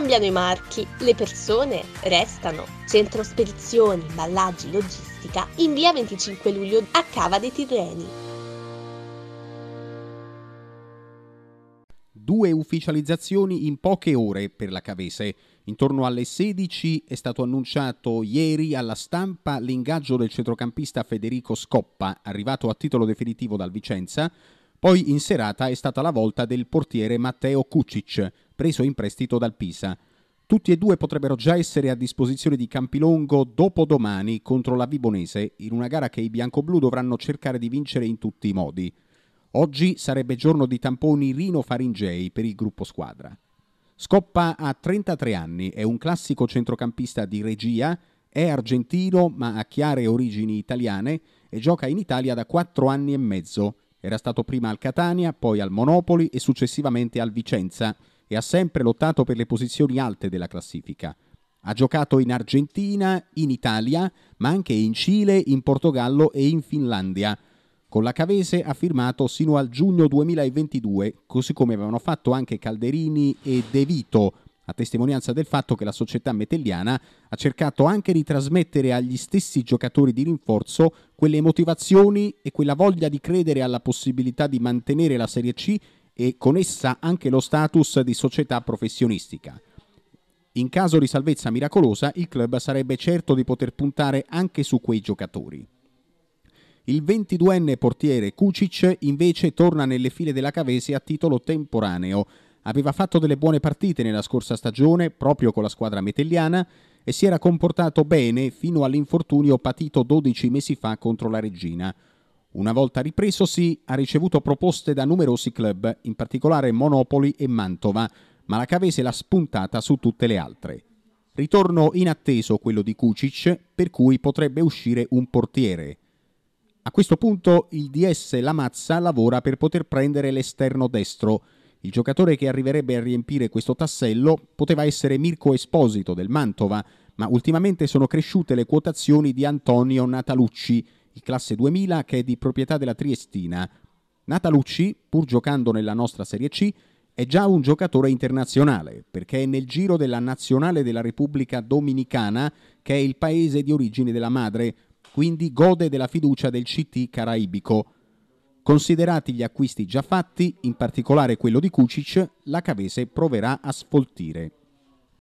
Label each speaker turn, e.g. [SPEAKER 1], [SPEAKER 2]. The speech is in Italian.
[SPEAKER 1] cambiano i marchi, le persone restano. Centro Spedizioni, Ballaggi, Logistica, in via 25 luglio a Cava dei Tirreni. due ufficializzazioni in poche ore per la Cavese. Intorno alle 16 è stato annunciato ieri alla stampa l'ingaggio del centrocampista Federico Scoppa, arrivato a titolo definitivo dal Vicenza, poi in serata è stata la volta del portiere Matteo Kucic, preso in prestito dal Pisa. Tutti e due potrebbero già essere a disposizione di Campilongo dopodomani contro la Vibonese, in una gara che i bianco-blu dovranno cercare di vincere in tutti i modi. Oggi sarebbe giorno di tamponi Rino-Faringei per il gruppo squadra. Scoppa ha 33 anni, è un classico centrocampista di regia, è argentino ma ha chiare origini italiane e gioca in Italia da 4 anni e mezzo. Era stato prima al Catania, poi al Monopoli e successivamente al Vicenza e ha sempre lottato per le posizioni alte della classifica. Ha giocato in Argentina, in Italia, ma anche in Cile, in Portogallo e in Finlandia. Con la Cavese ha firmato sino al giugno 2022, così come avevano fatto anche Calderini e De Vito a testimonianza del fatto che la società metelliana ha cercato anche di trasmettere agli stessi giocatori di rinforzo quelle motivazioni e quella voglia di credere alla possibilità di mantenere la Serie C e con essa anche lo status di società professionistica. In caso di salvezza miracolosa, il club sarebbe certo di poter puntare anche su quei giocatori. Il 22enne portiere Kucic invece torna nelle file della Cavese a titolo temporaneo, aveva fatto delle buone partite nella scorsa stagione proprio con la squadra metelliana e si era comportato bene fino all'infortunio patito 12 mesi fa contro la Regina. Una volta ripresosi ha ricevuto proposte da numerosi club, in particolare Monopoli e Mantova, ma la Cavese l'ha spuntata su tutte le altre. Ritorno inatteso quello di Kucic, per cui potrebbe uscire un portiere. A questo punto il DS Lamazza lavora per poter prendere l'esterno destro, il giocatore che arriverebbe a riempire questo tassello poteva essere Mirko Esposito del Mantova, ma ultimamente sono cresciute le quotazioni di Antonio Natalucci, il classe 2000 che è di proprietà della Triestina. Natalucci, pur giocando nella nostra Serie C, è già un giocatore internazionale, perché è nel giro della nazionale della Repubblica Dominicana, che è il paese di origine della madre, quindi gode della fiducia del CT caraibico. Considerati gli acquisti già fatti, in particolare quello di Kucic, la Cavese proverà a sfoltire